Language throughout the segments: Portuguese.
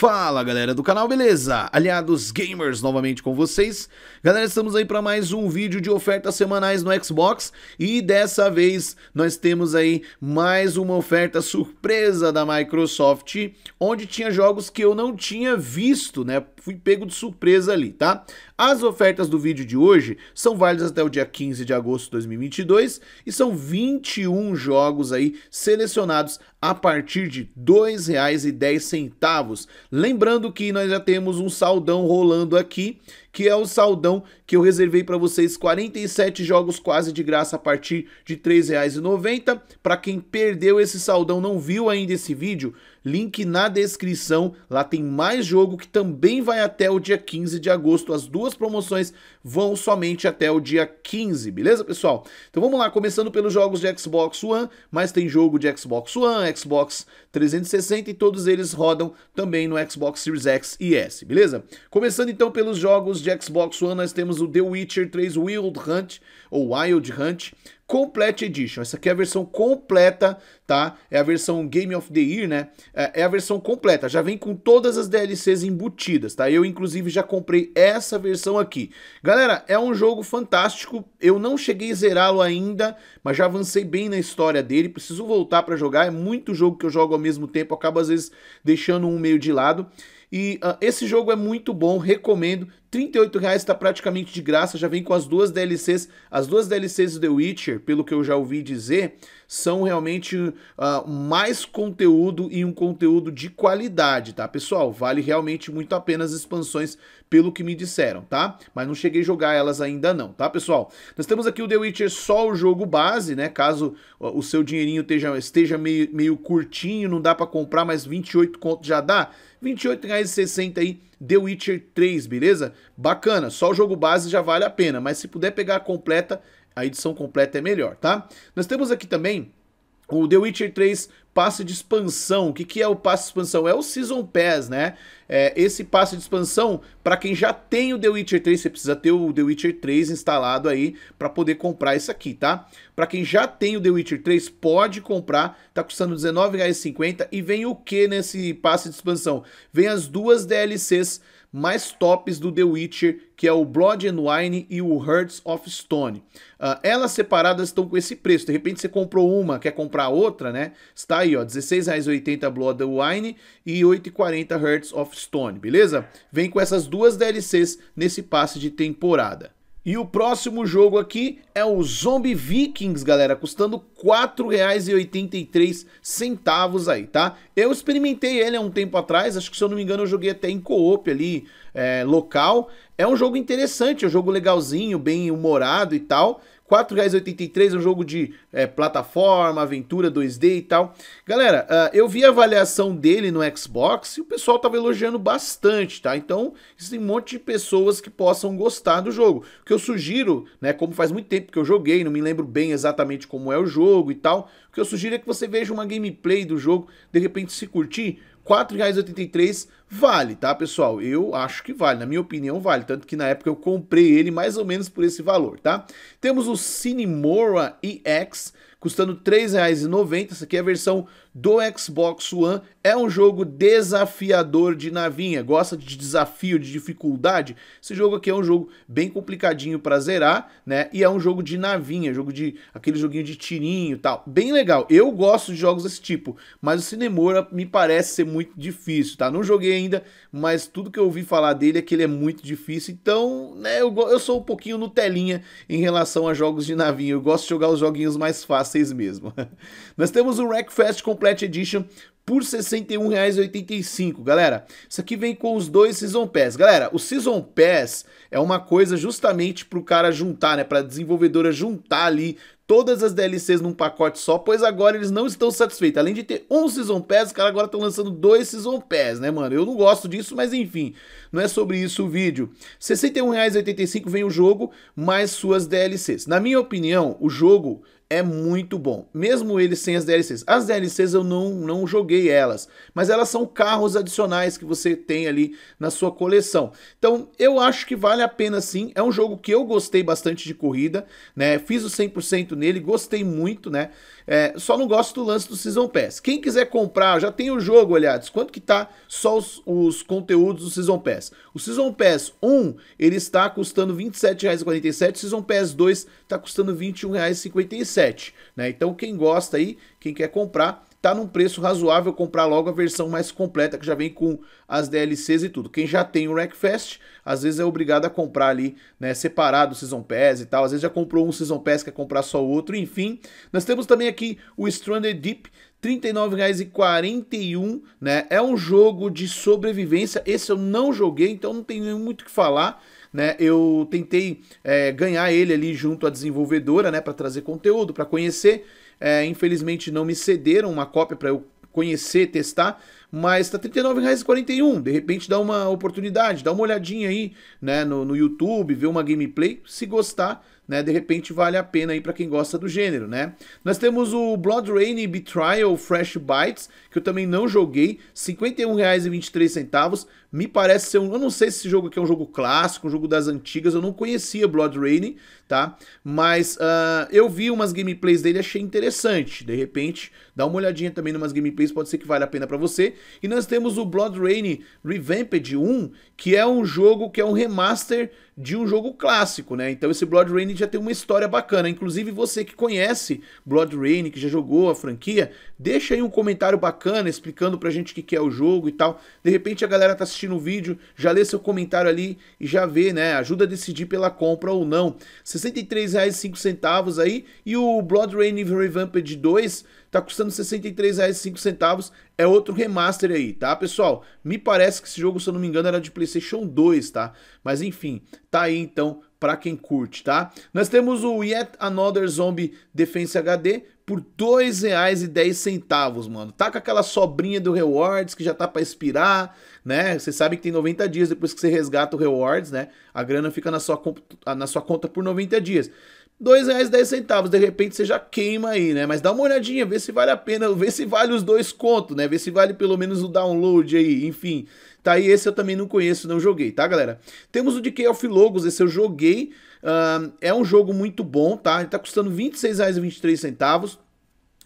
Fala galera do canal, beleza? Aliados Gamers novamente com vocês. Galera, estamos aí para mais um vídeo de ofertas semanais no Xbox e dessa vez nós temos aí mais uma oferta surpresa da Microsoft, onde tinha jogos que eu não tinha visto, né? Fui pego de surpresa ali, tá? As ofertas do vídeo de hoje são válidas até o dia 15 de agosto de 2022 e são 21 jogos aí selecionados a partir de R$ 2,10. Lembrando que nós já temos um saldão rolando aqui que é o saldão que eu reservei para vocês 47 jogos quase de graça a partir de R$ 3,90. Para quem perdeu esse saldão, não viu ainda esse vídeo, link na descrição. Lá tem mais jogo que também vai até o dia 15 de agosto. As duas promoções vão somente até o dia 15, beleza, pessoal? Então vamos lá, começando pelos jogos de Xbox One, mas tem jogo de Xbox One, Xbox 360 e todos eles rodam também no Xbox Series X e S, beleza? Começando então pelos jogos exclusivos de Xbox One, nós temos o The Witcher 3 Wild Hunt, ou Wild Hunt, Complete Edition. Essa aqui é a versão completa, tá? É a versão Game of the Year, né? É, é a versão completa, já vem com todas as DLCs embutidas, tá? Eu, inclusive, já comprei essa versão aqui. Galera, é um jogo fantástico, eu não cheguei a zerá-lo ainda, mas já avancei bem na história dele, preciso voltar para jogar, é muito jogo que eu jogo ao mesmo tempo, acaba às vezes deixando um meio de lado. E uh, esse jogo é muito bom, recomendo. R$38,00 está praticamente de graça, já vem com as duas DLCs. As duas DLCs do The Witcher, pelo que eu já ouvi dizer, são realmente uh, mais conteúdo e um conteúdo de qualidade, tá, pessoal? Vale realmente muito a pena as expansões, pelo que me disseram, tá? Mas não cheguei a jogar elas ainda não, tá, pessoal? Nós temos aqui o The Witcher só o jogo base, né? Caso o seu dinheirinho esteja, esteja meio, meio curtinho, não dá para comprar, mas 28 conto já dá. R$28,60 aí The Witcher 3, beleza? Bacana, só o jogo base já vale a pena, mas se puder pegar a completa, a edição completa é melhor, tá? Nós temos aqui também o The Witcher 3 passe de expansão. O que, que é o passe de expansão? É o Season Pass, né? É, esse passe de expansão, para quem já tem o The Witcher 3, você precisa ter o The Witcher 3 instalado aí para poder comprar isso aqui, tá? Para quem já tem o The Witcher 3, pode comprar, tá custando R$19,50 e vem o que nesse passe de expansão? Vem as duas DLCs mais tops do The Witcher, que é o Blood and Wine e o Hearts of Stone. Uh, elas separadas estão com esse preço. De repente você comprou uma, quer comprar outra, né? Está aí, ó, R$16,80 Blood and Wine e R$8,40 Hearts of Stone, beleza? Vem com essas duas DLCs nesse passe de temporada. E o próximo jogo aqui é o Zombie Vikings, galera, custando R$ 4,83 aí, tá? Eu experimentei ele há um tempo atrás, acho que se eu não me engano eu joguei até em co-op ali, é, local. É um jogo interessante, é um jogo legalzinho, bem humorado e tal, 4,83 é um jogo de é, plataforma, aventura 2D e tal. Galera, uh, eu vi a avaliação dele no Xbox e o pessoal tava elogiando bastante, tá? Então, existem um monte de pessoas que possam gostar do jogo. O que eu sugiro, né, como faz muito tempo que eu joguei, não me lembro bem exatamente como é o jogo e tal, o que eu sugiro é que você veja uma gameplay do jogo, de repente se curtir, R$ 4,83 Vale, tá, pessoal? Eu acho que vale, na minha opinião vale, tanto que na época eu comprei ele mais ou menos por esse valor, tá? Temos o Cinemora EX, custando R$3,90. Essa aqui é a versão do Xbox One. É um jogo desafiador de navinha. Gosta de desafio, de dificuldade? Esse jogo aqui é um jogo bem complicadinho para zerar, né? E é um jogo de navinha, jogo de aquele joguinho de tirinho e tal. Bem legal. Eu gosto de jogos desse tipo, mas o Cinemora me parece ser muito difícil, tá? Não joguei ainda, mas tudo que eu ouvi falar dele é que ele é muito difícil. Então, né, eu, eu sou um pouquinho Nutelinha em relação a jogos de navio. Eu gosto de jogar os joguinhos mais fáceis mesmo. Nós temos o Wreckfest Complete Edition por R$ 61,85, galera. Isso aqui vem com os dois Season Pass. Galera, o Season Pass é uma coisa justamente para o cara juntar, né? Para a desenvolvedora juntar ali todas as DLCs num pacote só, pois agora eles não estão satisfeitos. Além de ter um Season Pass, os caras agora estão lançando dois Season Pass, né, mano? Eu não gosto disso, mas enfim, não é sobre isso o vídeo. R$61,85 61,85 vem o jogo, mais suas DLCs. Na minha opinião, o jogo é muito bom, mesmo ele sem as DLCs. As DLCs eu não, não joguei elas, mas elas são carros adicionais que você tem ali na sua coleção. Então eu acho que vale a pena sim, é um jogo que eu gostei bastante de corrida, né? Fiz o 100% nele, gostei muito, né? É, só não gosto do lance do Season Pass. Quem quiser comprar, já tem o jogo, aliás, quanto que tá só os, os conteúdos do Season Pass? O Season Pass 1, ele está custando R$ 27,47, o Season Pass 2 está custando R$ 21,57. 7, né? Então quem gosta aí, quem quer comprar, tá num preço razoável comprar logo a versão mais completa que já vem com as DLCs e tudo. Quem já tem o Wreckfest, às vezes é obrigado a comprar ali, né, separado o Season Pass e tal. Às vezes já comprou um Season Pass quer comprar só o outro, enfim. Nós temos também aqui o Stranded Deep, R$ 39,41, né? É um jogo de sobrevivência. Esse eu não joguei, então não tem muito o que falar né? Eu tentei é, ganhar ele ali junto à desenvolvedora, né, para trazer conteúdo, para conhecer. É, infelizmente não me cederam uma cópia para eu conhecer, testar mas tá R$39,41. De repente dá uma oportunidade, dá uma olhadinha aí, né, no, no YouTube, ver uma gameplay. Se gostar, né, de repente vale a pena aí para quem gosta do gênero, né? Nós temos o Blood Rain Betrayal Fresh Bites, que eu também não joguei, R$51,23. Me parece ser um, eu não sei se esse jogo aqui é um jogo clássico, um jogo das antigas, eu não conhecia Blood Rain, tá? Mas uh, eu vi umas gameplays dele, achei interessante. De repente, dá uma olhadinha também em umas gameplays, pode ser que vale a pena para você. E nós temos o Blood Rain Revamped 1, que é um jogo que é um remaster de um jogo clássico, né? Então esse Blood Rain já tem uma história bacana. Inclusive você que conhece Blood Rain, que já jogou a franquia, deixa aí um comentário bacana explicando pra gente o que, que é o jogo e tal. De repente a galera tá assistindo o vídeo, já lê seu comentário ali e já vê, né? Ajuda a decidir pela compra ou não. R$ 63,05 aí e o Blood Rain Revamped 2 tá custando R$ 63,05. É outro remaster remaster aí, tá, pessoal? Me parece que esse jogo, se eu não me engano, era de PlayStation 2, tá? Mas enfim, tá aí então para quem curte, tá? Nós temos o Yet Another Zombie Defense HD por R$ 2,10, mano. Tá com aquela sobrinha do Rewards que já tá para expirar, né? Você sabe que tem 90 dias depois que você resgata o Rewards, né? A grana fica na sua, na sua conta por 90 dias centavos de repente você já queima aí, né? Mas dá uma olhadinha, vê se vale a pena, vê se vale os dois contos, né? Vê se vale pelo menos o download aí, enfim. Tá aí, esse eu também não conheço, não joguei, tá, galera? Temos o Decay of Logos, esse eu joguei, uh, é um jogo muito bom, tá? Ele tá custando R$26,23,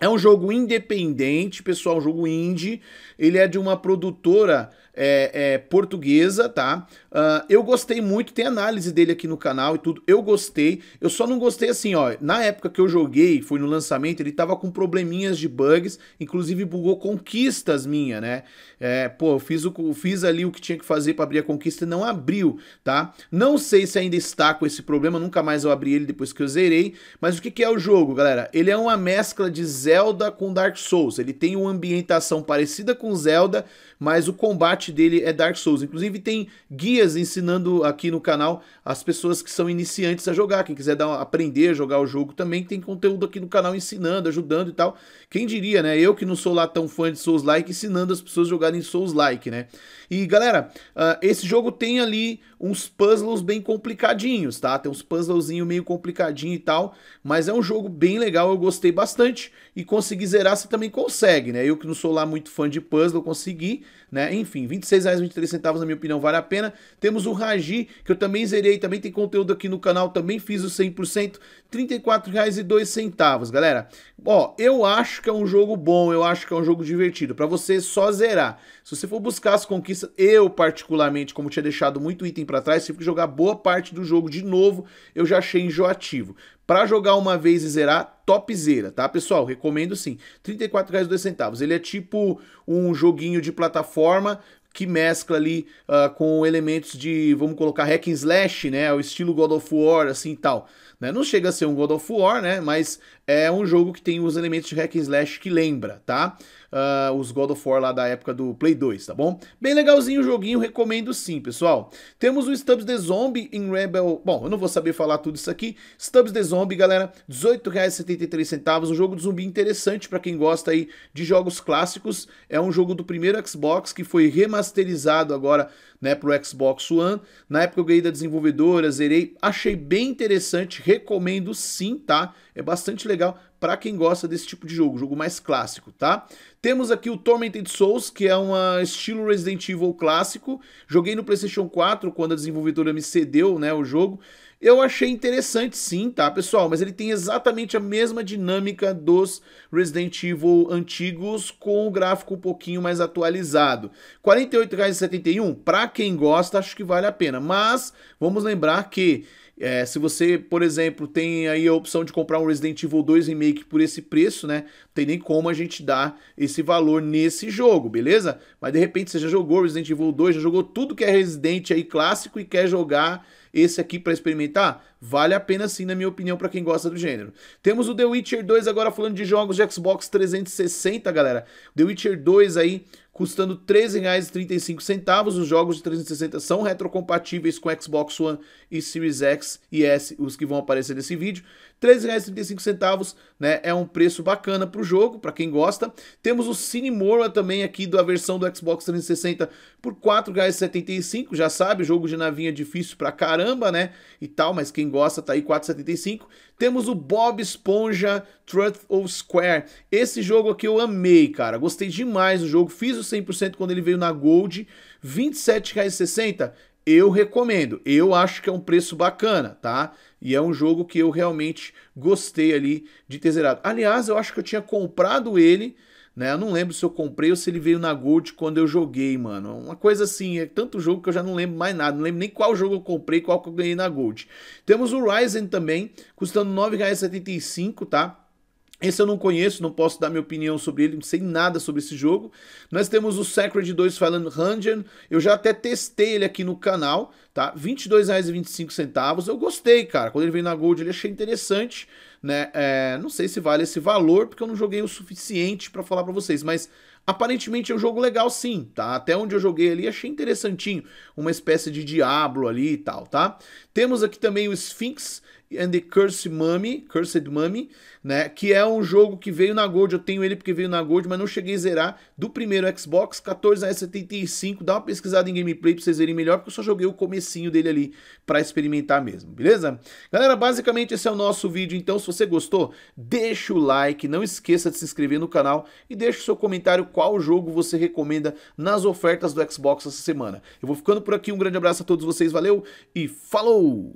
é um jogo independente, pessoal, um jogo indie. Ele é de uma produtora é, é, portuguesa, tá? Uh, eu gostei muito, tem análise dele aqui no canal e tudo. Eu gostei. Eu só não gostei assim, ó. Na época que eu joguei, foi no lançamento, ele tava com probleminhas de bugs, inclusive bugou conquistas minha, né? É, pô, fiz, o, fiz ali o que tinha que fazer para abrir a conquista e não abriu, tá? Não sei se ainda está com esse problema, nunca mais eu abri ele depois que eu zerei. Mas o que, que é o jogo, galera? Ele é uma mescla de zero Zelda com Dark Souls. Ele tem uma ambientação parecida com Zelda, mas o combate dele é Dark Souls. Inclusive tem guias ensinando aqui no canal as pessoas que são iniciantes a jogar. Quem quiser dar, aprender a jogar o jogo também tem conteúdo aqui no canal ensinando, ajudando e tal. Quem diria, né? Eu que não sou lá tão fã de Souls-like, ensinando as pessoas a jogarem Souls-like, né? E galera, uh, esse jogo tem ali uns puzzles bem complicadinhos, tá? Tem uns puzzlezinho meio complicadinho e tal, mas é um jogo bem legal, eu gostei bastante. E conseguir zerar, você também consegue, né? Eu que não sou lá muito fã de puzzle, consegui, né? Enfim, R$26,23, na minha opinião, vale a pena. Temos o Raji, que eu também zerei, também tem conteúdo aqui no canal, também fiz o 100%, R$34,02, galera. Ó, eu acho que é um jogo bom, eu acho que é um jogo divertido, para você só zerar. Se você for buscar as conquistas, eu particularmente, como tinha deixado muito item para trás, tive que jogar boa parte do jogo de novo, eu já achei enjoativo. Para jogar uma vez e zerar, topzera, tá, pessoal? Recomendo sim. R$ 34,02. Ele é tipo um joguinho de plataforma que mescla ali uh, com elementos de, vamos colocar, hack and slash, né? O estilo God of War, assim e tal. Né? Não chega a ser um God of War, né? Mas é um jogo que tem os elementos de hack and slash que lembra, tá? Uh, os God of War lá da época do Play 2, tá bom? Bem legalzinho o joguinho, recomendo sim, pessoal. Temos o Stubbs the Zombie em Rebel... Bom, eu não vou saber falar tudo isso aqui. Stubbs the Zombie, galera, R$18,73. Um jogo de zumbi interessante para quem gosta aí de jogos clássicos. É um jogo do primeiro Xbox que foi remasterizado remasterizado agora né, para o Xbox One. Na época eu ganhei da desenvolvedora, zerei, achei bem interessante, recomendo sim, tá? É bastante legal para quem gosta desse tipo de jogo, jogo mais clássico, tá? Temos aqui o Tormented Souls, que é um estilo Resident Evil clássico. Joguei no PlayStation 4 quando a desenvolvedora me cedeu, né, o jogo. Eu achei interessante sim, tá, pessoal? Mas ele tem exatamente a mesma dinâmica dos Resident Evil antigos com o gráfico um pouquinho mais atualizado. R$ 48,71, para quem gosta, acho que vale a pena. Mas vamos lembrar que é, se você, por exemplo, tem aí a opção de comprar um Resident Evil 2 Remake por esse preço, né? Não tem nem como a gente dar esse valor nesse jogo, beleza? Mas de repente você já jogou Resident Evil 2, já jogou tudo que é Resident aí clássico e quer jogar esse aqui para experimentar, vale a pena sim, na minha opinião, para quem gosta do gênero. Temos o The Witcher 2 agora falando de jogos de Xbox 360, galera. The Witcher 2 aí custando R$ 13,35. Os jogos de 360 são retrocompatíveis com Xbox One e Series X e S, os que vão aparecer nesse vídeo. R$ 3,35 né, é um preço bacana para o jogo, para quem gosta. Temos o Cine também aqui da versão do Xbox 360 por R$ 4,75, já sabe, jogo de navinha difícil pra caramba, né? E tal, mas quem gosta tá aí R$ 4,75. Temos o Bob Esponja Truth of Square. Esse jogo aqui eu amei, cara. Gostei demais do jogo. Fiz o 100% quando ele veio na Gold, R$ 27,60 eu recomendo. Eu acho que é um preço bacana, tá? E é um jogo que eu realmente gostei ali de ter zerado. Aliás, eu acho que eu tinha comprado ele, né? Eu não lembro se eu comprei ou se ele veio na Gold quando eu joguei, mano. Uma coisa assim, é tanto jogo que eu já não lembro mais nada. Não lembro nem qual jogo eu comprei, qual que eu ganhei na Gold. Temos o Ryzen também, custando R$ 9,75, tá? Esse eu não conheço, não posso dar minha opinião sobre ele, não sei nada sobre esse jogo. Nós temos o Sacred 2 Fallen Hunter, eu já até testei ele aqui no canal, tá? R$22,25, eu gostei, cara. Quando ele veio na Gold, ele achei interessante, né? É, não sei se vale esse valor, porque eu não joguei o suficiente para falar para vocês, mas Aparentemente é um jogo legal sim, tá? Até onde eu joguei ali achei interessantinho, uma espécie de Diablo ali e tal, tá? Temos aqui também o Sphinx and the Cursed Mummy, Cursed Mummy, né, que é um jogo que veio na Gold, eu tenho ele porque veio na Gold, mas não cheguei a zerar, do primeiro Xbox, 14 a 75, dá uma pesquisada em gameplay pra vocês verem melhor, porque eu só joguei o comecinho dele ali para experimentar mesmo, beleza? Galera, basicamente esse é o nosso vídeo, então se você gostou, deixa o like, não esqueça de se inscrever no canal e deixa o seu comentário qual jogo você recomenda nas ofertas do Xbox essa semana. Eu vou ficando por aqui, um grande abraço a todos vocês, valeu e falou!